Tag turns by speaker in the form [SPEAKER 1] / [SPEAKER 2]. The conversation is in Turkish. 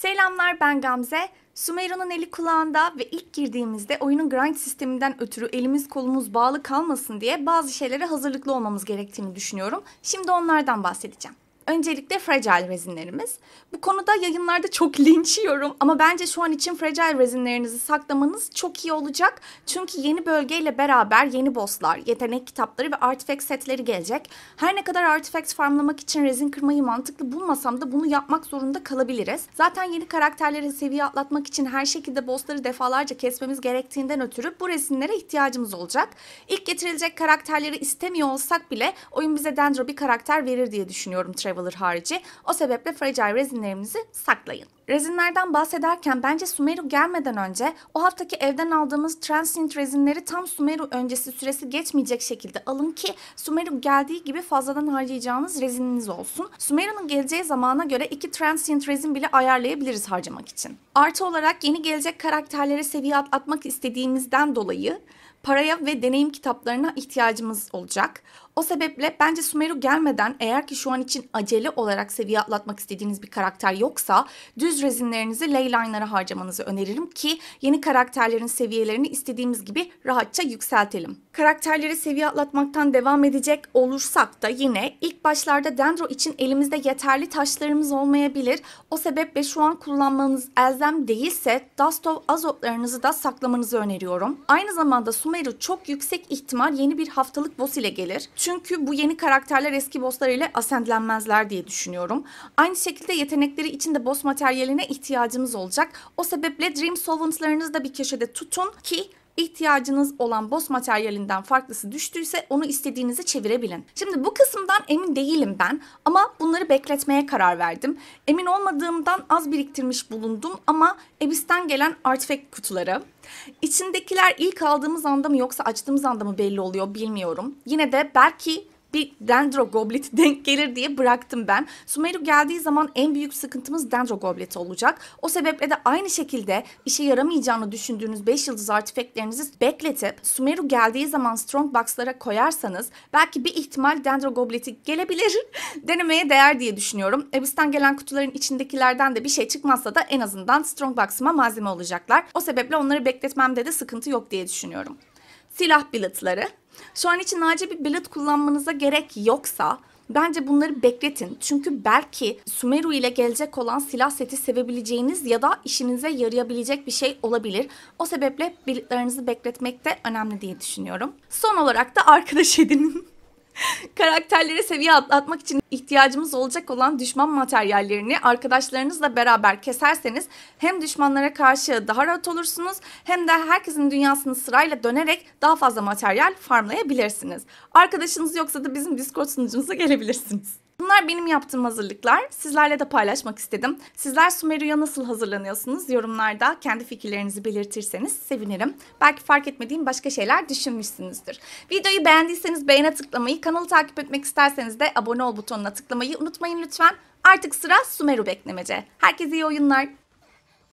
[SPEAKER 1] Selamlar ben Gamze. Sumero'nun eli kulağında ve ilk girdiğimizde oyunun grind sisteminden ötürü elimiz kolumuz bağlı kalmasın diye bazı şeylere hazırlıklı olmamız gerektiğini düşünüyorum. Şimdi onlardan bahsedeceğim. Öncelikle fragile rezinlerimiz. Bu konuda yayınlarda çok linç yiyorum ama bence şu an için fragile rezinlerinizi saklamanız çok iyi olacak. Çünkü yeni bölgeyle beraber yeni bosslar, yetenek kitapları ve artifact setleri gelecek. Her ne kadar artifact farmlamak için rezin kırmayı mantıklı bulmasam da bunu yapmak zorunda kalabiliriz. Zaten yeni karakterlere seviye atlatmak için her şekilde bossları defalarca kesmemiz gerektiğinden ötürü bu resimlere ihtiyacımız olacak. İlk getirilecek karakterleri istemiyor olsak bile oyun bize Dendro bir karakter verir diye düşünüyorum Trevor Revival harici o sebeple fragile rezinlerimizi saklayın. Rezinlerden bahsederken bence Sumeru gelmeden önce o haftaki evden aldığımız transient rezinleri tam Sumeru öncesi süresi geçmeyecek şekilde alın ki Sumeru geldiği gibi fazladan harcayacağınız rezininiz olsun. Sumeru'nun geleceği zamana göre iki transient rezin bile ayarlayabiliriz harcamak için. Artı olarak yeni gelecek karakterlere seviye atlatmak istediğimizden dolayı paraya ve deneyim kitaplarına ihtiyacımız olacak. O sebeple bence Sumeru gelmeden eğer ki şu an için acele olarak seviye atlatmak istediğiniz bir karakter yoksa düz rezinlerinizi leyliner'a harcamanızı öneririm ki yeni karakterlerin seviyelerini istediğimiz gibi rahatça yükseltelim. Karakterleri seviye atlatmaktan devam edecek olursak da yine ilk başlarda dendro için elimizde yeterli taşlarımız olmayabilir. O sebeple şu an kullanmanız elzem değilse Dustov azotlarınızı da saklamanızı öneriyorum. Aynı zamanda Sumeru çok yüksek ihtimal yeni bir haftalık boss ile gelir. Çünkü bu yeni karakterler eski bosslar ile asendlenmezler diye düşünüyorum. Aynı şekilde yetenekleri için de boss materyaline ihtiyacımız olacak. O sebeple Dream Solvent'larınızı da bir köşede tutun ki ihtiyacınız olan boz materyalinden farklısı düştüyse onu istediğinize çevirebilin. Şimdi bu kısımdan emin değilim ben ama bunları bekletmeye karar verdim. Emin olmadığımdan az biriktirmiş bulundum ama Ebis'ten gelen artifact kutuları. İçindekiler ilk aldığımız anda mı yoksa açtığımız anda mı belli oluyor bilmiyorum. Yine de belki bir Dendro goblet denk gelir diye bıraktım ben. Sumeru geldiği zaman en büyük sıkıntımız Dendro goblet olacak. O sebeple de aynı şekilde işe yaramayacağını düşündüğünüz 5 yıldız artifektlerinizi bekletip Sumeru geldiği zaman Strong strongbox'lara koyarsanız belki bir ihtimal Dendro dendrogoblit'i gelebilir. Denemeye değer diye düşünüyorum. Ebis'ten gelen kutuların içindekilerden de bir şey çıkmazsa da en azından Strong strongbox'ıma malzeme olacaklar. O sebeple onları bekletmemde de sıkıntı yok diye düşünüyorum silah biletleri. Şu an için acil bir bilet kullanmanıza gerek yoksa Bence bunları bekletin. Çünkü belki Sumeru ile gelecek olan silah seti sevebileceğiniz ya da işinize yarayabilecek bir şey olabilir. O sebeple biletlerinizi bekletmek de önemli diye düşünüyorum. Son olarak da arkadaş edinin. Karakterlere seviye atlatmak için ihtiyacımız olacak olan düşman materyallerini arkadaşlarınızla beraber keserseniz hem düşmanlara karşı daha rahat olursunuz hem de herkesin dünyasını sırayla dönerek daha fazla materyal farmlayabilirsiniz. Arkadaşınız yoksa da bizim Discord sunucumuza gelebilirsiniz. Bunlar benim yaptığım hazırlıklar. Sizlerle de paylaşmak istedim. Sizler Sumeru'ya nasıl hazırlanıyorsunuz? Yorumlarda kendi fikirlerinizi belirtirseniz sevinirim. Belki fark etmediğim başka şeyler düşünmüşsünüzdür. Videoyu beğendiyseniz beğene tıklamayı, kanalı takip etmek isterseniz de abone ol butonuna tıklamayı unutmayın lütfen. Artık sıra Sumeru beklemece. Herkese iyi oyunlar.